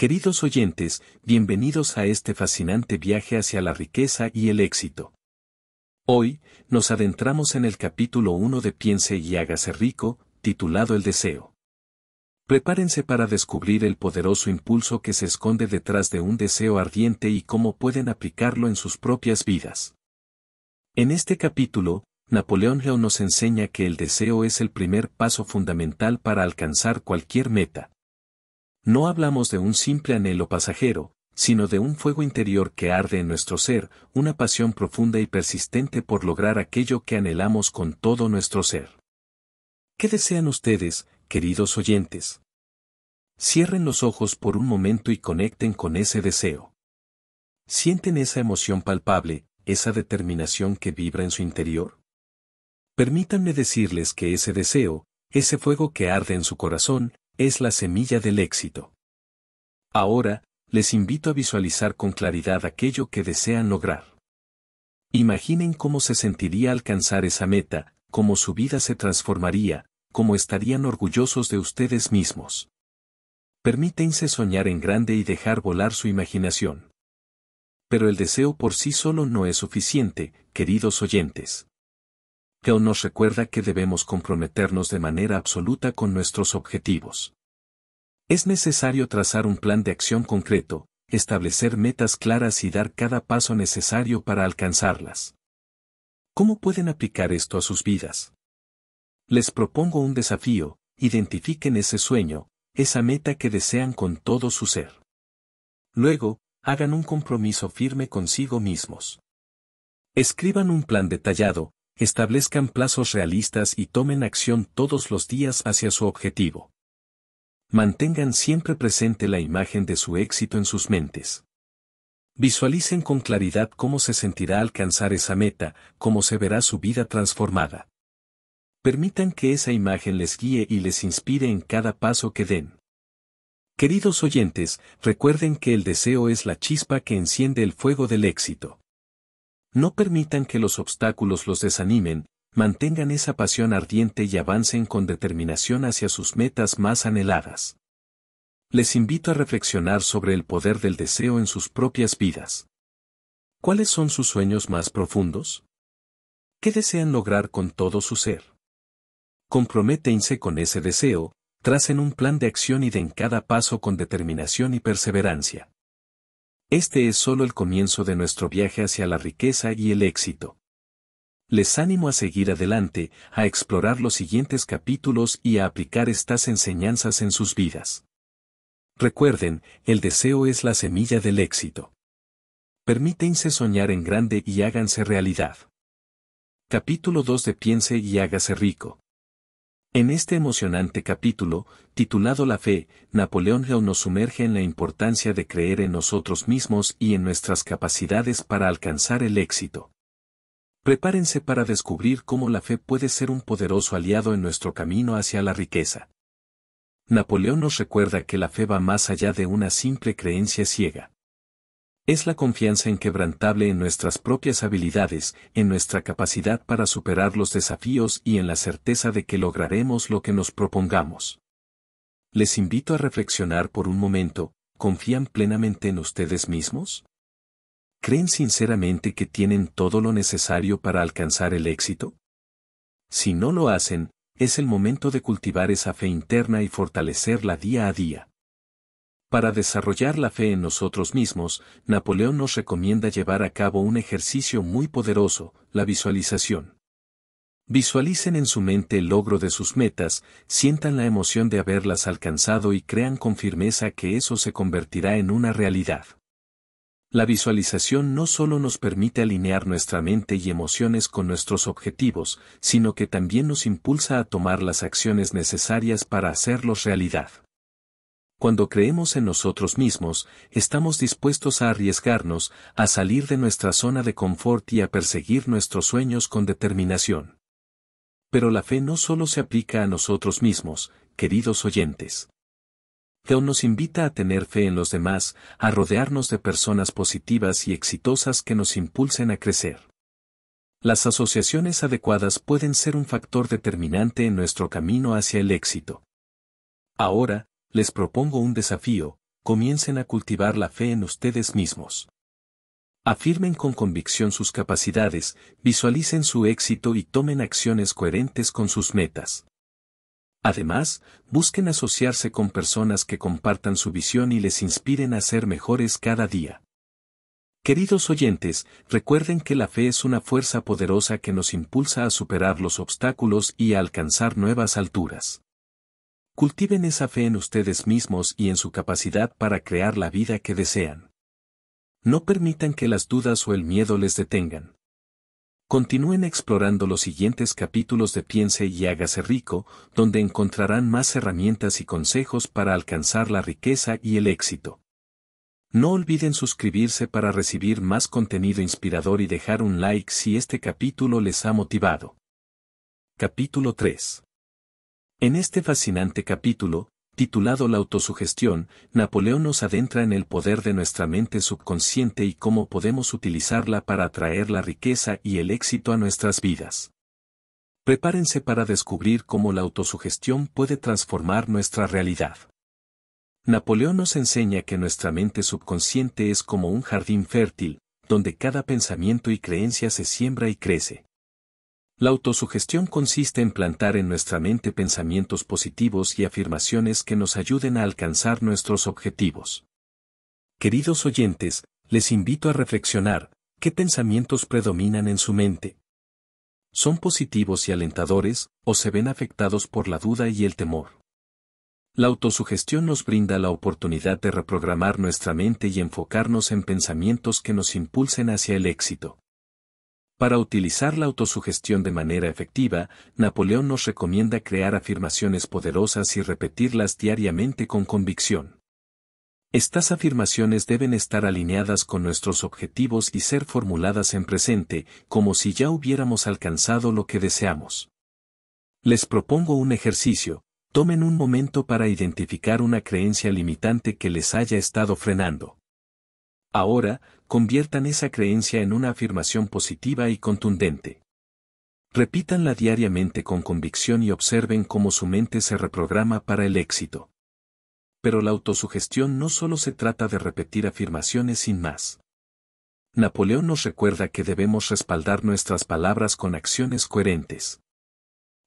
Queridos oyentes, bienvenidos a este fascinante viaje hacia la riqueza y el éxito. Hoy, nos adentramos en el capítulo 1 de Piense y hágase rico, titulado El deseo. Prepárense para descubrir el poderoso impulso que se esconde detrás de un deseo ardiente y cómo pueden aplicarlo en sus propias vidas. En este capítulo, Napoleón León nos enseña que el deseo es el primer paso fundamental para alcanzar cualquier meta. No hablamos de un simple anhelo pasajero, sino de un fuego interior que arde en nuestro ser, una pasión profunda y persistente por lograr aquello que anhelamos con todo nuestro ser. ¿Qué desean ustedes, queridos oyentes? Cierren los ojos por un momento y conecten con ese deseo. ¿Sienten esa emoción palpable, esa determinación que vibra en su interior? Permítanme decirles que ese deseo, ese fuego que arde en su corazón, es la semilla del éxito. Ahora, les invito a visualizar con claridad aquello que desean lograr. Imaginen cómo se sentiría alcanzar esa meta, cómo su vida se transformaría, cómo estarían orgullosos de ustedes mismos. Permítense soñar en grande y dejar volar su imaginación. Pero el deseo por sí solo no es suficiente, queridos oyentes. Keon nos recuerda que debemos comprometernos de manera absoluta con nuestros objetivos. Es necesario trazar un plan de acción concreto, establecer metas claras y dar cada paso necesario para alcanzarlas. ¿Cómo pueden aplicar esto a sus vidas? Les propongo un desafío, identifiquen ese sueño, esa meta que desean con todo su ser. Luego, hagan un compromiso firme consigo mismos. Escriban un plan detallado, establezcan plazos realistas y tomen acción todos los días hacia su objetivo. Mantengan siempre presente la imagen de su éxito en sus mentes. Visualicen con claridad cómo se sentirá alcanzar esa meta, cómo se verá su vida transformada. Permitan que esa imagen les guíe y les inspire en cada paso que den. Queridos oyentes, recuerden que el deseo es la chispa que enciende el fuego del éxito. No permitan que los obstáculos los desanimen, mantengan esa pasión ardiente y avancen con determinación hacia sus metas más anheladas. Les invito a reflexionar sobre el poder del deseo en sus propias vidas. ¿Cuáles son sus sueños más profundos? ¿Qué desean lograr con todo su ser? Comprométense con ese deseo, tracen un plan de acción y den cada paso con determinación y perseverancia. Este es solo el comienzo de nuestro viaje hacia la riqueza y el éxito les animo a seguir adelante, a explorar los siguientes capítulos y a aplicar estas enseñanzas en sus vidas. Recuerden, el deseo es la semilla del éxito. Permítense soñar en grande y háganse realidad. Capítulo 2 de Piense y hágase rico. En este emocionante capítulo, titulado La fe, Napoleón Hill nos sumerge en la importancia de creer en nosotros mismos y en nuestras capacidades para alcanzar el éxito. Prepárense para descubrir cómo la fe puede ser un poderoso aliado en nuestro camino hacia la riqueza. Napoleón nos recuerda que la fe va más allá de una simple creencia ciega. Es la confianza inquebrantable en nuestras propias habilidades, en nuestra capacidad para superar los desafíos y en la certeza de que lograremos lo que nos propongamos. Les invito a reflexionar por un momento, ¿confían plenamente en ustedes mismos? ¿Creen sinceramente que tienen todo lo necesario para alcanzar el éxito? Si no lo hacen, es el momento de cultivar esa fe interna y fortalecerla día a día. Para desarrollar la fe en nosotros mismos, Napoleón nos recomienda llevar a cabo un ejercicio muy poderoso, la visualización. Visualicen en su mente el logro de sus metas, sientan la emoción de haberlas alcanzado y crean con firmeza que eso se convertirá en una realidad. La visualización no solo nos permite alinear nuestra mente y emociones con nuestros objetivos, sino que también nos impulsa a tomar las acciones necesarias para hacerlos realidad. Cuando creemos en nosotros mismos, estamos dispuestos a arriesgarnos, a salir de nuestra zona de confort y a perseguir nuestros sueños con determinación. Pero la fe no solo se aplica a nosotros mismos, queridos oyentes. Teo nos invita a tener fe en los demás, a rodearnos de personas positivas y exitosas que nos impulsen a crecer. Las asociaciones adecuadas pueden ser un factor determinante en nuestro camino hacia el éxito. Ahora, les propongo un desafío, comiencen a cultivar la fe en ustedes mismos. Afirmen con convicción sus capacidades, visualicen su éxito y tomen acciones coherentes con sus metas. Además, busquen asociarse con personas que compartan su visión y les inspiren a ser mejores cada día. Queridos oyentes, recuerden que la fe es una fuerza poderosa que nos impulsa a superar los obstáculos y a alcanzar nuevas alturas. Cultiven esa fe en ustedes mismos y en su capacidad para crear la vida que desean. No permitan que las dudas o el miedo les detengan. Continúen explorando los siguientes capítulos de Piense y hágase rico, donde encontrarán más herramientas y consejos para alcanzar la riqueza y el éxito. No olviden suscribirse para recibir más contenido inspirador y dejar un like si este capítulo les ha motivado. Capítulo 3. En este fascinante capítulo, Titulado La autosugestión, Napoleón nos adentra en el poder de nuestra mente subconsciente y cómo podemos utilizarla para atraer la riqueza y el éxito a nuestras vidas. Prepárense para descubrir cómo la autosugestión puede transformar nuestra realidad. Napoleón nos enseña que nuestra mente subconsciente es como un jardín fértil, donde cada pensamiento y creencia se siembra y crece. La autosugestión consiste en plantar en nuestra mente pensamientos positivos y afirmaciones que nos ayuden a alcanzar nuestros objetivos. Queridos oyentes, les invito a reflexionar, ¿qué pensamientos predominan en su mente? ¿Son positivos y alentadores, o se ven afectados por la duda y el temor? La autosugestión nos brinda la oportunidad de reprogramar nuestra mente y enfocarnos en pensamientos que nos impulsen hacia el éxito. Para utilizar la autosugestión de manera efectiva, Napoleón nos recomienda crear afirmaciones poderosas y repetirlas diariamente con convicción. Estas afirmaciones deben estar alineadas con nuestros objetivos y ser formuladas en presente, como si ya hubiéramos alcanzado lo que deseamos. Les propongo un ejercicio, tomen un momento para identificar una creencia limitante que les haya estado frenando. Ahora, conviertan esa creencia en una afirmación positiva y contundente. Repítanla diariamente con convicción y observen cómo su mente se reprograma para el éxito. Pero la autosugestión no solo se trata de repetir afirmaciones sin más. Napoleón nos recuerda que debemos respaldar nuestras palabras con acciones coherentes.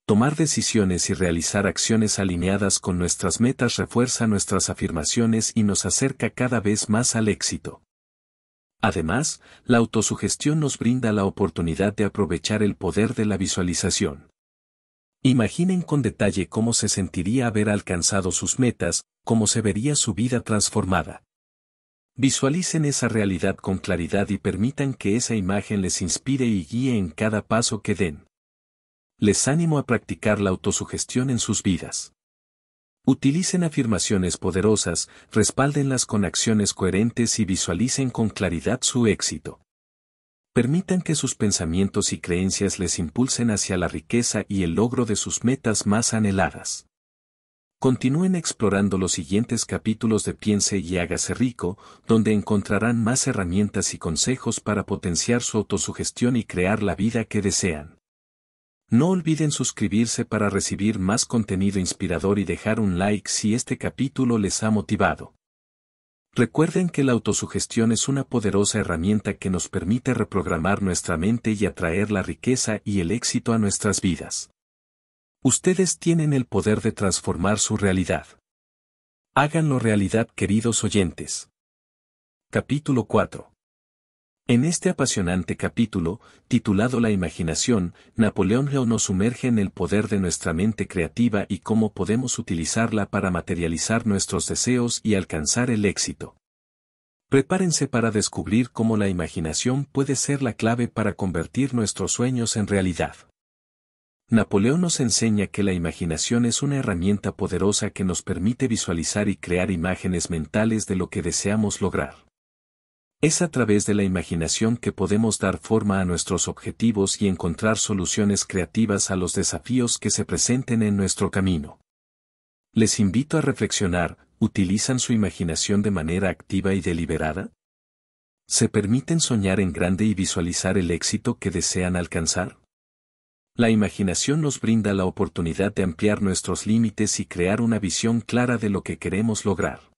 Tomar decisiones y realizar acciones alineadas con nuestras metas refuerza nuestras afirmaciones y nos acerca cada vez más al éxito. Además, la autosugestión nos brinda la oportunidad de aprovechar el poder de la visualización. Imaginen con detalle cómo se sentiría haber alcanzado sus metas, cómo se vería su vida transformada. Visualicen esa realidad con claridad y permitan que esa imagen les inspire y guíe en cada paso que den. Les animo a practicar la autosugestión en sus vidas. Utilicen afirmaciones poderosas, respáldenlas con acciones coherentes y visualicen con claridad su éxito. Permitan que sus pensamientos y creencias les impulsen hacia la riqueza y el logro de sus metas más anheladas. Continúen explorando los siguientes capítulos de Piense y hágase rico, donde encontrarán más herramientas y consejos para potenciar su autosugestión y crear la vida que desean. No olviden suscribirse para recibir más contenido inspirador y dejar un like si este capítulo les ha motivado. Recuerden que la autosugestión es una poderosa herramienta que nos permite reprogramar nuestra mente y atraer la riqueza y el éxito a nuestras vidas. Ustedes tienen el poder de transformar su realidad. Háganlo realidad queridos oyentes. Capítulo 4. En este apasionante capítulo, titulado La imaginación, Napoleón León nos sumerge en el poder de nuestra mente creativa y cómo podemos utilizarla para materializar nuestros deseos y alcanzar el éxito. Prepárense para descubrir cómo la imaginación puede ser la clave para convertir nuestros sueños en realidad. Napoleón nos enseña que la imaginación es una herramienta poderosa que nos permite visualizar y crear imágenes mentales de lo que deseamos lograr. Es a través de la imaginación que podemos dar forma a nuestros objetivos y encontrar soluciones creativas a los desafíos que se presenten en nuestro camino. Les invito a reflexionar, ¿utilizan su imaginación de manera activa y deliberada? ¿Se permiten soñar en grande y visualizar el éxito que desean alcanzar? La imaginación nos brinda la oportunidad de ampliar nuestros límites y crear una visión clara de lo que queremos lograr.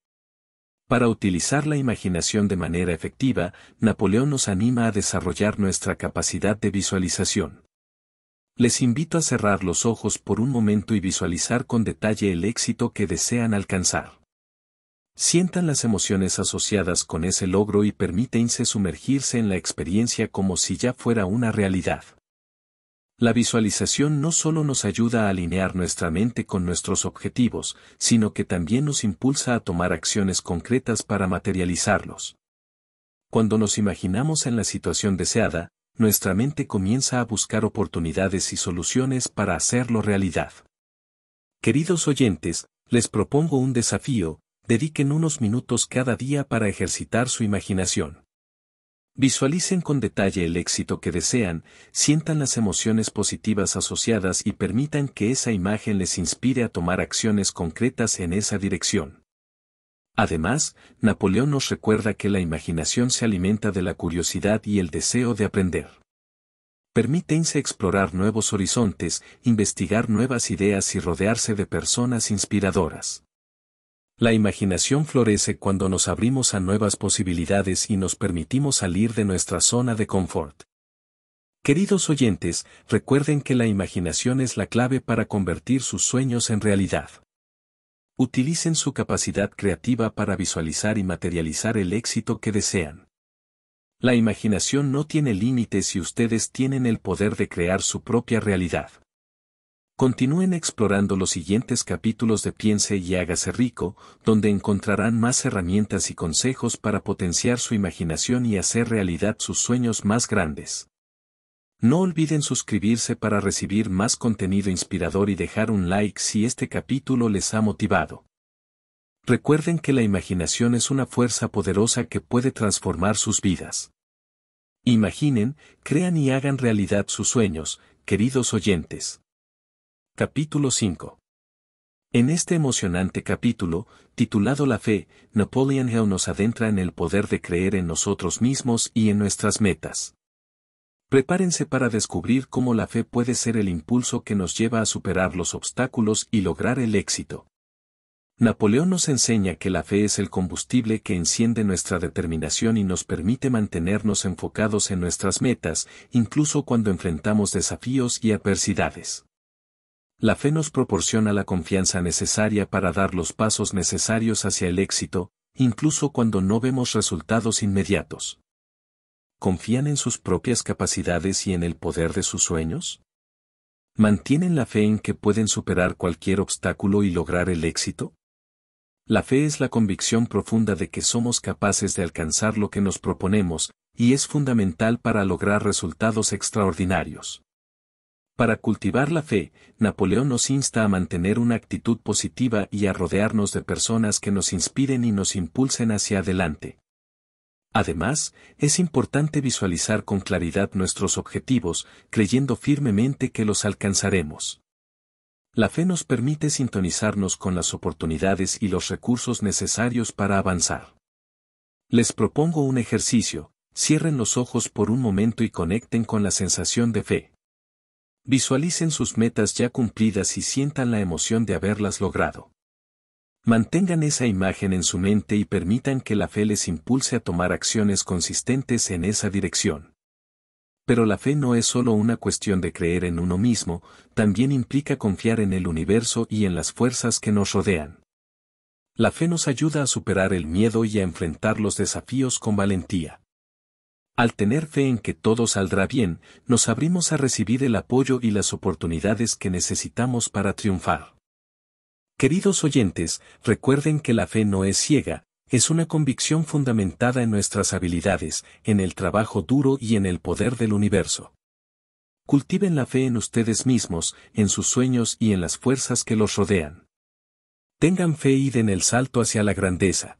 Para utilizar la imaginación de manera efectiva, Napoleón nos anima a desarrollar nuestra capacidad de visualización. Les invito a cerrar los ojos por un momento y visualizar con detalle el éxito que desean alcanzar. Sientan las emociones asociadas con ese logro y permítense sumergirse en la experiencia como si ya fuera una realidad. La visualización no solo nos ayuda a alinear nuestra mente con nuestros objetivos, sino que también nos impulsa a tomar acciones concretas para materializarlos. Cuando nos imaginamos en la situación deseada, nuestra mente comienza a buscar oportunidades y soluciones para hacerlo realidad. Queridos oyentes, les propongo un desafío, dediquen unos minutos cada día para ejercitar su imaginación. Visualicen con detalle el éxito que desean, sientan las emociones positivas asociadas y permitan que esa imagen les inspire a tomar acciones concretas en esa dirección. Además, Napoleón nos recuerda que la imaginación se alimenta de la curiosidad y el deseo de aprender. Permítense explorar nuevos horizontes, investigar nuevas ideas y rodearse de personas inspiradoras. La imaginación florece cuando nos abrimos a nuevas posibilidades y nos permitimos salir de nuestra zona de confort. Queridos oyentes, recuerden que la imaginación es la clave para convertir sus sueños en realidad. Utilicen su capacidad creativa para visualizar y materializar el éxito que desean. La imaginación no tiene límites y ustedes tienen el poder de crear su propia realidad. Continúen explorando los siguientes capítulos de Piense y hágase rico, donde encontrarán más herramientas y consejos para potenciar su imaginación y hacer realidad sus sueños más grandes. No olviden suscribirse para recibir más contenido inspirador y dejar un like si este capítulo les ha motivado. Recuerden que la imaginación es una fuerza poderosa que puede transformar sus vidas. Imaginen, crean y hagan realidad sus sueños, queridos oyentes. Capítulo 5. En este emocionante capítulo, titulado La fe, Napoleon Hill nos adentra en el poder de creer en nosotros mismos y en nuestras metas. Prepárense para descubrir cómo la fe puede ser el impulso que nos lleva a superar los obstáculos y lograr el éxito. Napoleón nos enseña que la fe es el combustible que enciende nuestra determinación y nos permite mantenernos enfocados en nuestras metas, incluso cuando enfrentamos desafíos y adversidades. La fe nos proporciona la confianza necesaria para dar los pasos necesarios hacia el éxito, incluso cuando no vemos resultados inmediatos. ¿Confían en sus propias capacidades y en el poder de sus sueños? ¿Mantienen la fe en que pueden superar cualquier obstáculo y lograr el éxito? La fe es la convicción profunda de que somos capaces de alcanzar lo que nos proponemos, y es fundamental para lograr resultados extraordinarios. Para cultivar la fe, Napoleón nos insta a mantener una actitud positiva y a rodearnos de personas que nos inspiren y nos impulsen hacia adelante. Además, es importante visualizar con claridad nuestros objetivos, creyendo firmemente que los alcanzaremos. La fe nos permite sintonizarnos con las oportunidades y los recursos necesarios para avanzar. Les propongo un ejercicio, cierren los ojos por un momento y conecten con la sensación de fe. Visualicen sus metas ya cumplidas y sientan la emoción de haberlas logrado. Mantengan esa imagen en su mente y permitan que la fe les impulse a tomar acciones consistentes en esa dirección. Pero la fe no es solo una cuestión de creer en uno mismo, también implica confiar en el universo y en las fuerzas que nos rodean. La fe nos ayuda a superar el miedo y a enfrentar los desafíos con valentía. Al tener fe en que todo saldrá bien, nos abrimos a recibir el apoyo y las oportunidades que necesitamos para triunfar. Queridos oyentes, recuerden que la fe no es ciega, es una convicción fundamentada en nuestras habilidades, en el trabajo duro y en el poder del universo. Cultiven la fe en ustedes mismos, en sus sueños y en las fuerzas que los rodean. Tengan fe y den el salto hacia la grandeza.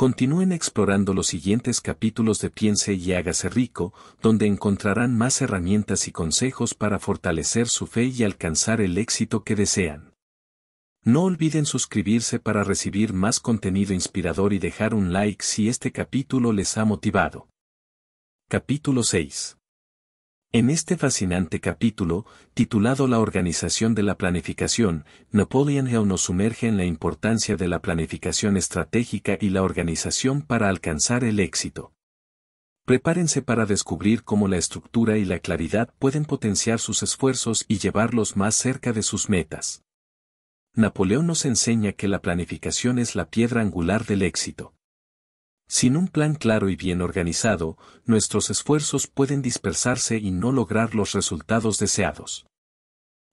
Continúen explorando los siguientes capítulos de Piense y hágase rico, donde encontrarán más herramientas y consejos para fortalecer su fe y alcanzar el éxito que desean. No olviden suscribirse para recibir más contenido inspirador y dejar un like si este capítulo les ha motivado. Capítulo 6 en este fascinante capítulo, titulado La organización de la planificación, Napoleon Hill nos sumerge en la importancia de la planificación estratégica y la organización para alcanzar el éxito. Prepárense para descubrir cómo la estructura y la claridad pueden potenciar sus esfuerzos y llevarlos más cerca de sus metas. Napoleón nos enseña que la planificación es la piedra angular del éxito. Sin un plan claro y bien organizado, nuestros esfuerzos pueden dispersarse y no lograr los resultados deseados.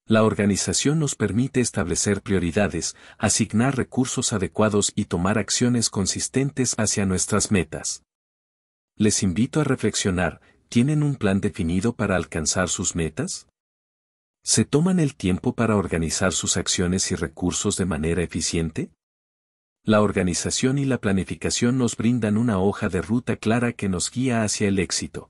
La organización nos permite establecer prioridades, asignar recursos adecuados y tomar acciones consistentes hacia nuestras metas. Les invito a reflexionar, ¿tienen un plan definido para alcanzar sus metas? ¿Se toman el tiempo para organizar sus acciones y recursos de manera eficiente? La organización y la planificación nos brindan una hoja de ruta clara que nos guía hacia el éxito.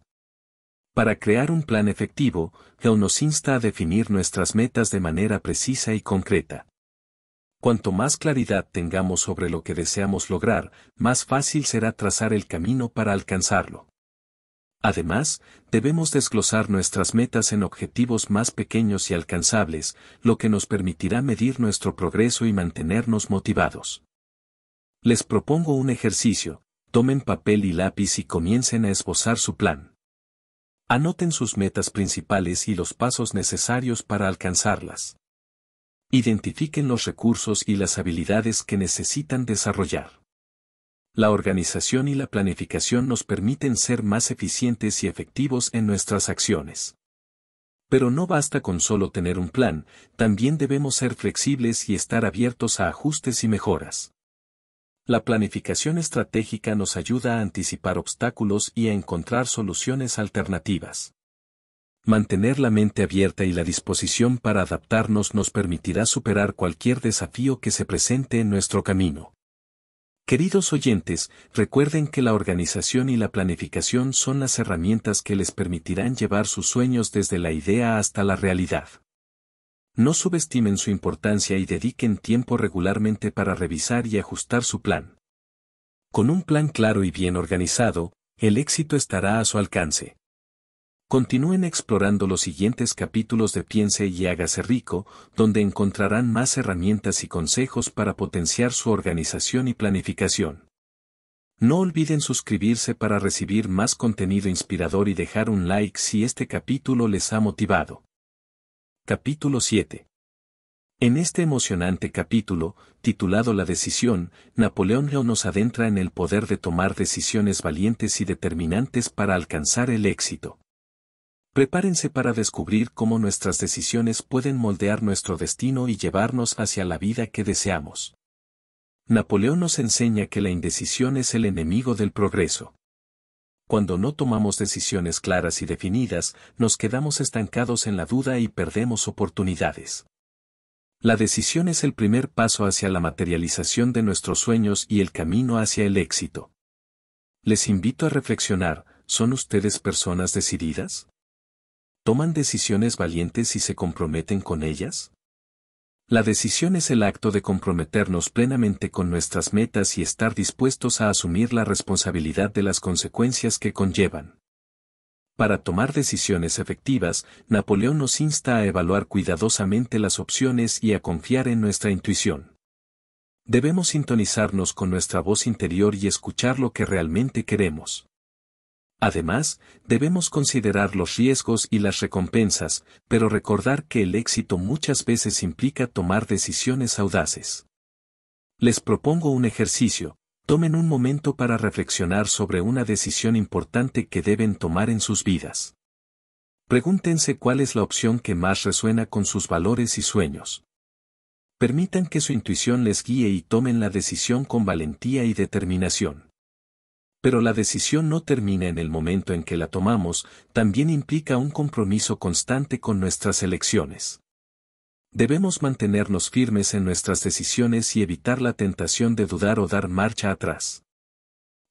Para crear un plan efectivo, Gao nos insta a definir nuestras metas de manera precisa y concreta. Cuanto más claridad tengamos sobre lo que deseamos lograr, más fácil será trazar el camino para alcanzarlo. Además, debemos desglosar nuestras metas en objetivos más pequeños y alcanzables, lo que nos permitirá medir nuestro progreso y mantenernos motivados. Les propongo un ejercicio, tomen papel y lápiz y comiencen a esbozar su plan. Anoten sus metas principales y los pasos necesarios para alcanzarlas. Identifiquen los recursos y las habilidades que necesitan desarrollar. La organización y la planificación nos permiten ser más eficientes y efectivos en nuestras acciones. Pero no basta con solo tener un plan, también debemos ser flexibles y estar abiertos a ajustes y mejoras. La planificación estratégica nos ayuda a anticipar obstáculos y a encontrar soluciones alternativas. Mantener la mente abierta y la disposición para adaptarnos nos permitirá superar cualquier desafío que se presente en nuestro camino. Queridos oyentes, recuerden que la organización y la planificación son las herramientas que les permitirán llevar sus sueños desde la idea hasta la realidad no subestimen su importancia y dediquen tiempo regularmente para revisar y ajustar su plan. Con un plan claro y bien organizado, el éxito estará a su alcance. Continúen explorando los siguientes capítulos de Piense y hágase rico, donde encontrarán más herramientas y consejos para potenciar su organización y planificación. No olviden suscribirse para recibir más contenido inspirador y dejar un like si este capítulo les ha motivado. Capítulo 7. En este emocionante capítulo, titulado La decisión, Napoleón nos adentra en el poder de tomar decisiones valientes y determinantes para alcanzar el éxito. Prepárense para descubrir cómo nuestras decisiones pueden moldear nuestro destino y llevarnos hacia la vida que deseamos. Napoleón nos enseña que la indecisión es el enemigo del progreso cuando no tomamos decisiones claras y definidas, nos quedamos estancados en la duda y perdemos oportunidades. La decisión es el primer paso hacia la materialización de nuestros sueños y el camino hacia el éxito. Les invito a reflexionar, ¿son ustedes personas decididas? ¿Toman decisiones valientes y se comprometen con ellas? La decisión es el acto de comprometernos plenamente con nuestras metas y estar dispuestos a asumir la responsabilidad de las consecuencias que conllevan. Para tomar decisiones efectivas, Napoleón nos insta a evaluar cuidadosamente las opciones y a confiar en nuestra intuición. Debemos sintonizarnos con nuestra voz interior y escuchar lo que realmente queremos. Además, debemos considerar los riesgos y las recompensas, pero recordar que el éxito muchas veces implica tomar decisiones audaces. Les propongo un ejercicio, tomen un momento para reflexionar sobre una decisión importante que deben tomar en sus vidas. Pregúntense cuál es la opción que más resuena con sus valores y sueños. Permitan que su intuición les guíe y tomen la decisión con valentía y determinación pero la decisión no termina en el momento en que la tomamos, también implica un compromiso constante con nuestras elecciones. Debemos mantenernos firmes en nuestras decisiones y evitar la tentación de dudar o dar marcha atrás.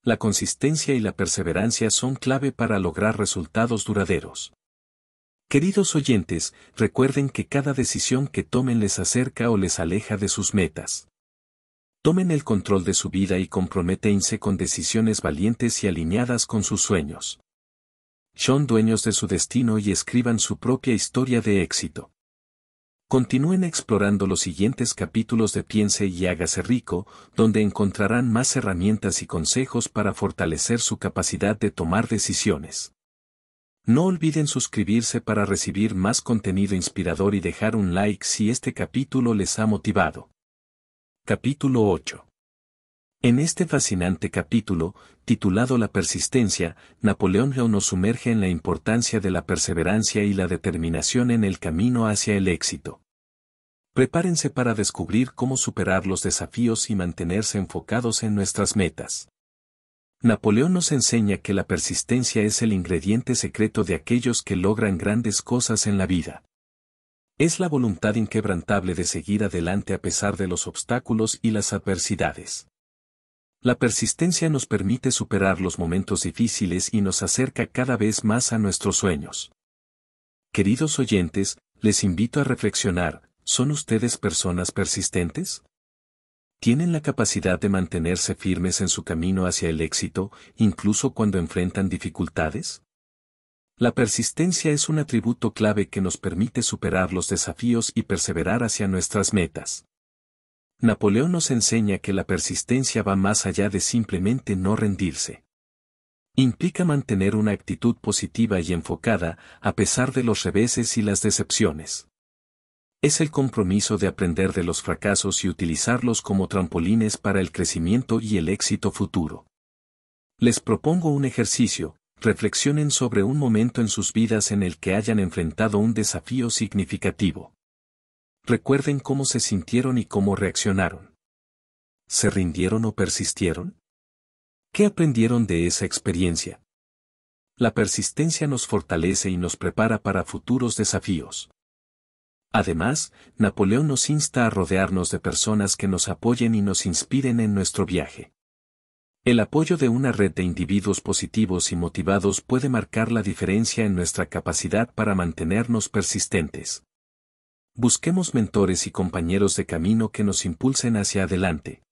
La consistencia y la perseverancia son clave para lograr resultados duraderos. Queridos oyentes, recuerden que cada decisión que tomen les acerca o les aleja de sus metas. Tomen el control de su vida y comprometense con decisiones valientes y alineadas con sus sueños. Son dueños de su destino y escriban su propia historia de éxito. Continúen explorando los siguientes capítulos de Piense y hágase rico, donde encontrarán más herramientas y consejos para fortalecer su capacidad de tomar decisiones. No olviden suscribirse para recibir más contenido inspirador y dejar un like si este capítulo les ha motivado. Capítulo 8. En este fascinante capítulo, titulado La persistencia, Napoleón León nos sumerge en la importancia de la perseverancia y la determinación en el camino hacia el éxito. Prepárense para descubrir cómo superar los desafíos y mantenerse enfocados en nuestras metas. Napoleón nos enseña que la persistencia es el ingrediente secreto de aquellos que logran grandes cosas en la vida. Es la voluntad inquebrantable de seguir adelante a pesar de los obstáculos y las adversidades. La persistencia nos permite superar los momentos difíciles y nos acerca cada vez más a nuestros sueños. Queridos oyentes, les invito a reflexionar, ¿son ustedes personas persistentes? ¿Tienen la capacidad de mantenerse firmes en su camino hacia el éxito, incluso cuando enfrentan dificultades? La persistencia es un atributo clave que nos permite superar los desafíos y perseverar hacia nuestras metas. Napoleón nos enseña que la persistencia va más allá de simplemente no rendirse. Implica mantener una actitud positiva y enfocada a pesar de los reveses y las decepciones. Es el compromiso de aprender de los fracasos y utilizarlos como trampolines para el crecimiento y el éxito futuro. Les propongo un ejercicio, reflexionen sobre un momento en sus vidas en el que hayan enfrentado un desafío significativo. Recuerden cómo se sintieron y cómo reaccionaron. ¿Se rindieron o persistieron? ¿Qué aprendieron de esa experiencia? La persistencia nos fortalece y nos prepara para futuros desafíos. Además, Napoleón nos insta a rodearnos de personas que nos apoyen y nos inspiren en nuestro viaje. El apoyo de una red de individuos positivos y motivados puede marcar la diferencia en nuestra capacidad para mantenernos persistentes. Busquemos mentores y compañeros de camino que nos impulsen hacia adelante.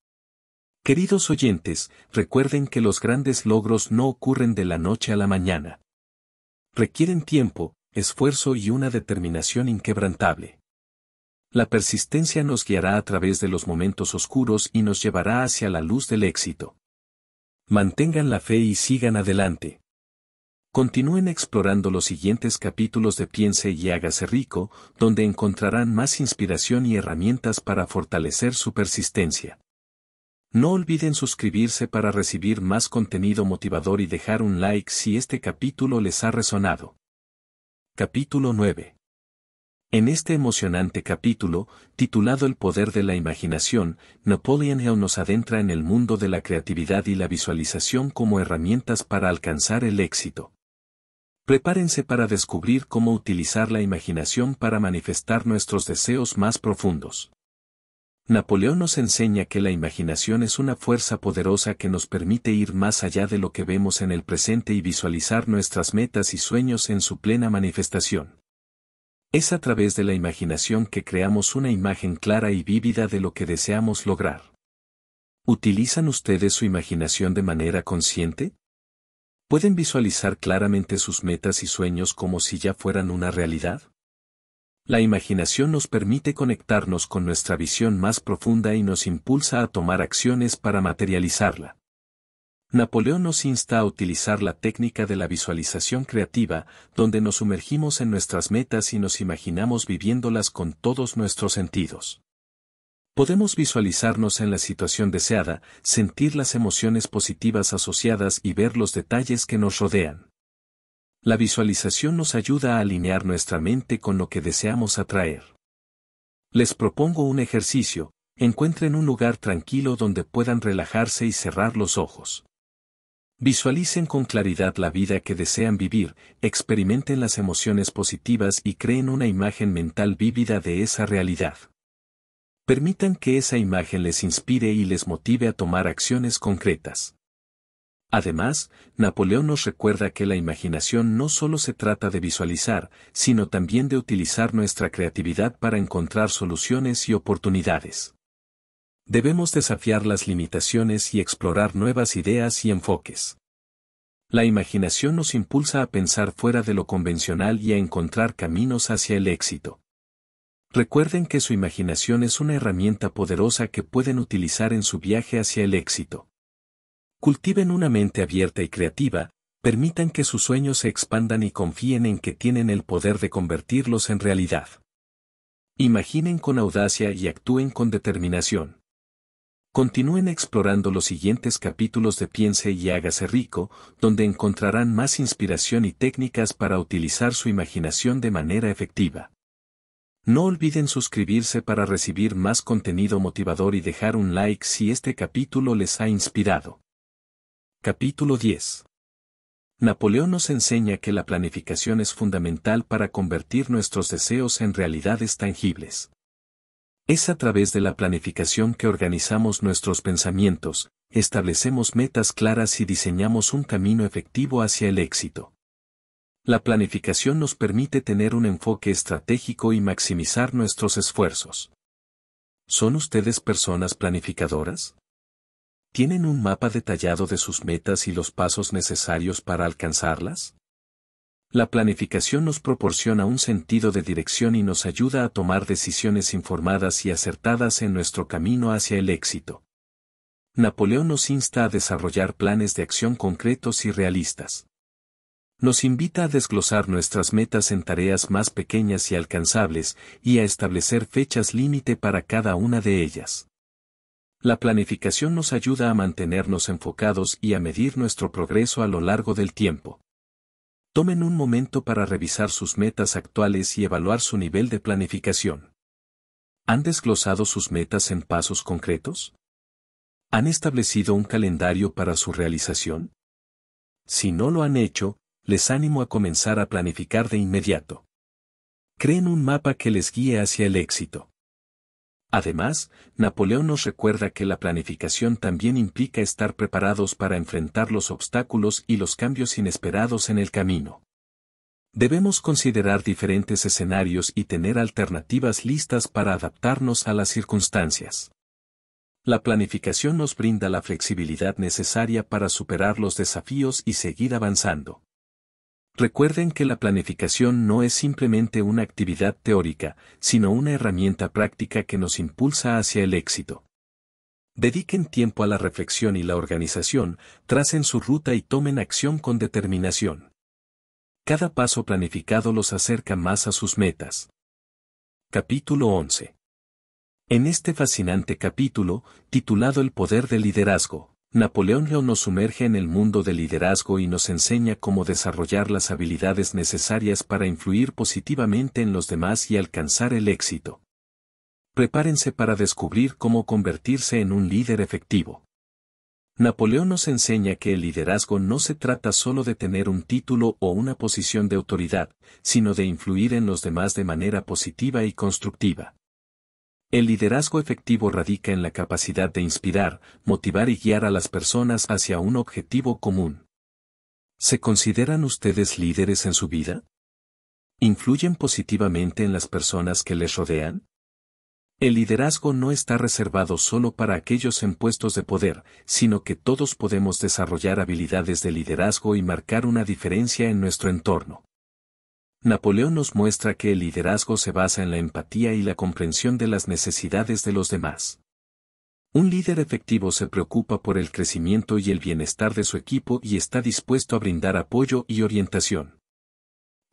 Queridos oyentes, recuerden que los grandes logros no ocurren de la noche a la mañana. Requieren tiempo, esfuerzo y una determinación inquebrantable. La persistencia nos guiará a través de los momentos oscuros y nos llevará hacia la luz del éxito. Mantengan la fe y sigan adelante. Continúen explorando los siguientes capítulos de Piense y hágase rico, donde encontrarán más inspiración y herramientas para fortalecer su persistencia. No olviden suscribirse para recibir más contenido motivador y dejar un like si este capítulo les ha resonado. Capítulo 9. En este emocionante capítulo, titulado El poder de la imaginación, Napoleon Hill nos adentra en el mundo de la creatividad y la visualización como herramientas para alcanzar el éxito. Prepárense para descubrir cómo utilizar la imaginación para manifestar nuestros deseos más profundos. Napoleón nos enseña que la imaginación es una fuerza poderosa que nos permite ir más allá de lo que vemos en el presente y visualizar nuestras metas y sueños en su plena manifestación. Es a través de la imaginación que creamos una imagen clara y vívida de lo que deseamos lograr. ¿Utilizan ustedes su imaginación de manera consciente? ¿Pueden visualizar claramente sus metas y sueños como si ya fueran una realidad? La imaginación nos permite conectarnos con nuestra visión más profunda y nos impulsa a tomar acciones para materializarla. Napoleón nos insta a utilizar la técnica de la visualización creativa, donde nos sumergimos en nuestras metas y nos imaginamos viviéndolas con todos nuestros sentidos. Podemos visualizarnos en la situación deseada, sentir las emociones positivas asociadas y ver los detalles que nos rodean. La visualización nos ayuda a alinear nuestra mente con lo que deseamos atraer. Les propongo un ejercicio, encuentren un lugar tranquilo donde puedan relajarse y cerrar los ojos. Visualicen con claridad la vida que desean vivir, experimenten las emociones positivas y creen una imagen mental vívida de esa realidad. Permitan que esa imagen les inspire y les motive a tomar acciones concretas. Además, Napoleón nos recuerda que la imaginación no solo se trata de visualizar, sino también de utilizar nuestra creatividad para encontrar soluciones y oportunidades. Debemos desafiar las limitaciones y explorar nuevas ideas y enfoques. La imaginación nos impulsa a pensar fuera de lo convencional y a encontrar caminos hacia el éxito. Recuerden que su imaginación es una herramienta poderosa que pueden utilizar en su viaje hacia el éxito. Cultiven una mente abierta y creativa, permitan que sus sueños se expandan y confíen en que tienen el poder de convertirlos en realidad. Imaginen con audacia y actúen con determinación. Continúen explorando los siguientes capítulos de Piense y hágase rico, donde encontrarán más inspiración y técnicas para utilizar su imaginación de manera efectiva. No olviden suscribirse para recibir más contenido motivador y dejar un like si este capítulo les ha inspirado. Capítulo 10. Napoleón nos enseña que la planificación es fundamental para convertir nuestros deseos en realidades tangibles. Es a través de la planificación que organizamos nuestros pensamientos, establecemos metas claras y diseñamos un camino efectivo hacia el éxito. La planificación nos permite tener un enfoque estratégico y maximizar nuestros esfuerzos. ¿Son ustedes personas planificadoras? ¿Tienen un mapa detallado de sus metas y los pasos necesarios para alcanzarlas? La planificación nos proporciona un sentido de dirección y nos ayuda a tomar decisiones informadas y acertadas en nuestro camino hacia el éxito. Napoleón nos insta a desarrollar planes de acción concretos y realistas. Nos invita a desglosar nuestras metas en tareas más pequeñas y alcanzables y a establecer fechas límite para cada una de ellas. La planificación nos ayuda a mantenernos enfocados y a medir nuestro progreso a lo largo del tiempo tomen un momento para revisar sus metas actuales y evaluar su nivel de planificación. ¿Han desglosado sus metas en pasos concretos? ¿Han establecido un calendario para su realización? Si no lo han hecho, les animo a comenzar a planificar de inmediato. Creen un mapa que les guíe hacia el éxito. Además, Napoleón nos recuerda que la planificación también implica estar preparados para enfrentar los obstáculos y los cambios inesperados en el camino. Debemos considerar diferentes escenarios y tener alternativas listas para adaptarnos a las circunstancias. La planificación nos brinda la flexibilidad necesaria para superar los desafíos y seguir avanzando. Recuerden que la planificación no es simplemente una actividad teórica, sino una herramienta práctica que nos impulsa hacia el éxito. Dediquen tiempo a la reflexión y la organización, tracen su ruta y tomen acción con determinación. Cada paso planificado los acerca más a sus metas. Capítulo 11. En este fascinante capítulo, titulado El poder del liderazgo, Napoleón León nos sumerge en el mundo del liderazgo y nos enseña cómo desarrollar las habilidades necesarias para influir positivamente en los demás y alcanzar el éxito. Prepárense para descubrir cómo convertirse en un líder efectivo. Napoleón nos enseña que el liderazgo no se trata solo de tener un título o una posición de autoridad, sino de influir en los demás de manera positiva y constructiva. El liderazgo efectivo radica en la capacidad de inspirar, motivar y guiar a las personas hacia un objetivo común. ¿Se consideran ustedes líderes en su vida? ¿Influyen positivamente en las personas que les rodean? El liderazgo no está reservado solo para aquellos en puestos de poder, sino que todos podemos desarrollar habilidades de liderazgo y marcar una diferencia en nuestro entorno. Napoleón nos muestra que el liderazgo se basa en la empatía y la comprensión de las necesidades de los demás. Un líder efectivo se preocupa por el crecimiento y el bienestar de su equipo y está dispuesto a brindar apoyo y orientación.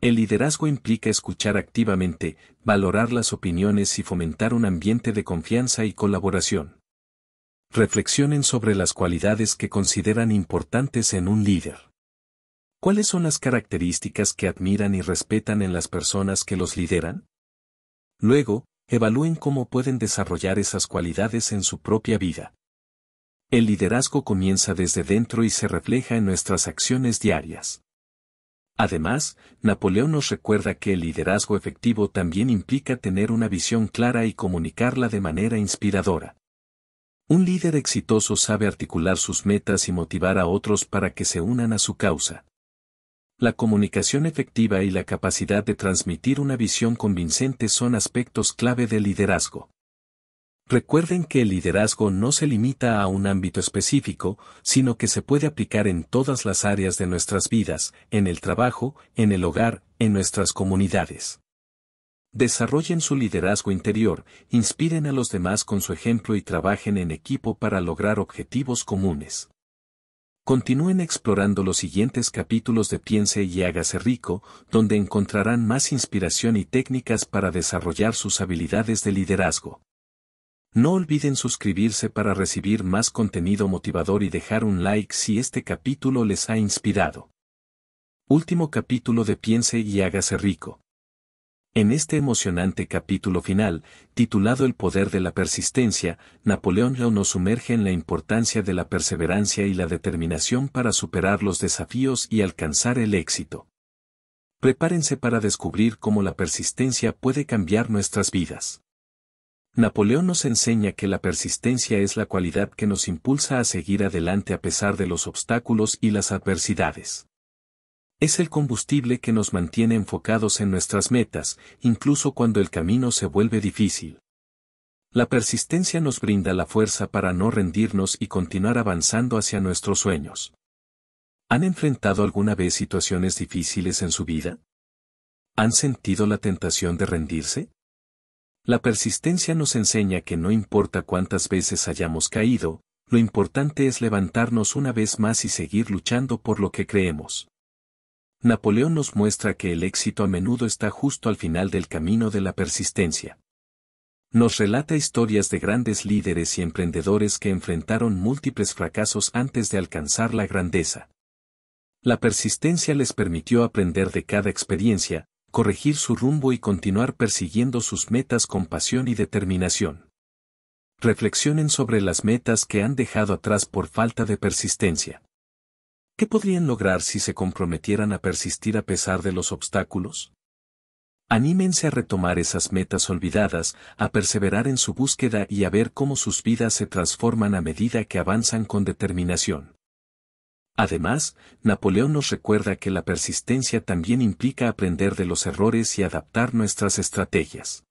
El liderazgo implica escuchar activamente, valorar las opiniones y fomentar un ambiente de confianza y colaboración. Reflexionen sobre las cualidades que consideran importantes en un líder. ¿Cuáles son las características que admiran y respetan en las personas que los lideran? Luego, evalúen cómo pueden desarrollar esas cualidades en su propia vida. El liderazgo comienza desde dentro y se refleja en nuestras acciones diarias. Además, Napoleón nos recuerda que el liderazgo efectivo también implica tener una visión clara y comunicarla de manera inspiradora. Un líder exitoso sabe articular sus metas y motivar a otros para que se unan a su causa. La comunicación efectiva y la capacidad de transmitir una visión convincente son aspectos clave del liderazgo. Recuerden que el liderazgo no se limita a un ámbito específico, sino que se puede aplicar en todas las áreas de nuestras vidas, en el trabajo, en el hogar, en nuestras comunidades. Desarrollen su liderazgo interior, inspiren a los demás con su ejemplo y trabajen en equipo para lograr objetivos comunes. Continúen explorando los siguientes capítulos de Piense y hágase rico, donde encontrarán más inspiración y técnicas para desarrollar sus habilidades de liderazgo. No olviden suscribirse para recibir más contenido motivador y dejar un like si este capítulo les ha inspirado. Último capítulo de Piense y hágase rico. En este emocionante capítulo final, titulado El poder de la persistencia, Napoleón Hill nos sumerge en la importancia de la perseverancia y la determinación para superar los desafíos y alcanzar el éxito. Prepárense para descubrir cómo la persistencia puede cambiar nuestras vidas. Napoleón nos enseña que la persistencia es la cualidad que nos impulsa a seguir adelante a pesar de los obstáculos y las adversidades. Es el combustible que nos mantiene enfocados en nuestras metas, incluso cuando el camino se vuelve difícil. La persistencia nos brinda la fuerza para no rendirnos y continuar avanzando hacia nuestros sueños. ¿Han enfrentado alguna vez situaciones difíciles en su vida? ¿Han sentido la tentación de rendirse? La persistencia nos enseña que no importa cuántas veces hayamos caído, lo importante es levantarnos una vez más y seguir luchando por lo que creemos. Napoleón nos muestra que el éxito a menudo está justo al final del camino de la persistencia. Nos relata historias de grandes líderes y emprendedores que enfrentaron múltiples fracasos antes de alcanzar la grandeza. La persistencia les permitió aprender de cada experiencia, corregir su rumbo y continuar persiguiendo sus metas con pasión y determinación. Reflexionen sobre las metas que han dejado atrás por falta de persistencia. ¿Qué podrían lograr si se comprometieran a persistir a pesar de los obstáculos? Anímense a retomar esas metas olvidadas, a perseverar en su búsqueda y a ver cómo sus vidas se transforman a medida que avanzan con determinación. Además, Napoleón nos recuerda que la persistencia también implica aprender de los errores y adaptar nuestras estrategias.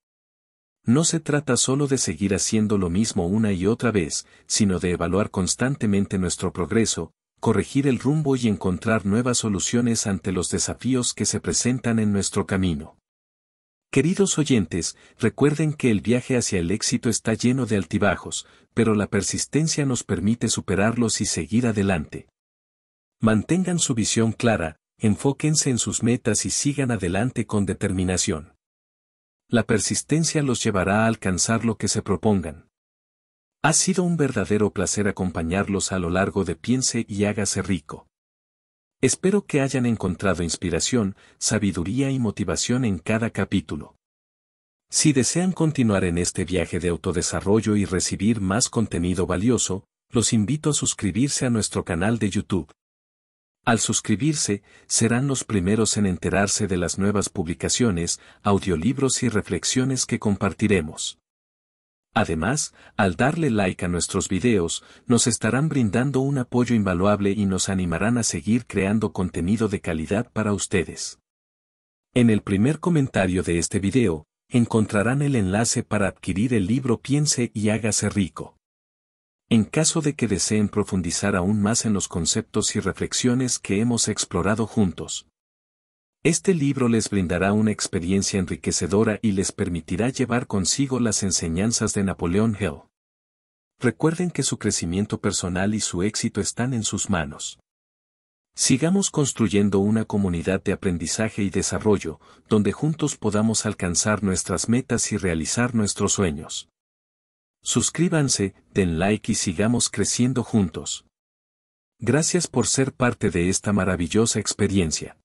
No se trata solo de seguir haciendo lo mismo una y otra vez, sino de evaluar constantemente nuestro progreso, corregir el rumbo y encontrar nuevas soluciones ante los desafíos que se presentan en nuestro camino. Queridos oyentes, recuerden que el viaje hacia el éxito está lleno de altibajos, pero la persistencia nos permite superarlos y seguir adelante. Mantengan su visión clara, enfóquense en sus metas y sigan adelante con determinación. La persistencia los llevará a alcanzar lo que se propongan. Ha sido un verdadero placer acompañarlos a lo largo de Piense y Hágase Rico. Espero que hayan encontrado inspiración, sabiduría y motivación en cada capítulo. Si desean continuar en este viaje de autodesarrollo y recibir más contenido valioso, los invito a suscribirse a nuestro canal de YouTube. Al suscribirse, serán los primeros en enterarse de las nuevas publicaciones, audiolibros y reflexiones que compartiremos. Además, al darle like a nuestros videos, nos estarán brindando un apoyo invaluable y nos animarán a seguir creando contenido de calidad para ustedes. En el primer comentario de este video, encontrarán el enlace para adquirir el libro Piense y hágase rico. En caso de que deseen profundizar aún más en los conceptos y reflexiones que hemos explorado juntos, este libro les brindará una experiencia enriquecedora y les permitirá llevar consigo las enseñanzas de Napoleón Hill. Recuerden que su crecimiento personal y su éxito están en sus manos. Sigamos construyendo una comunidad de aprendizaje y desarrollo, donde juntos podamos alcanzar nuestras metas y realizar nuestros sueños. Suscríbanse, den like y sigamos creciendo juntos. Gracias por ser parte de esta maravillosa experiencia.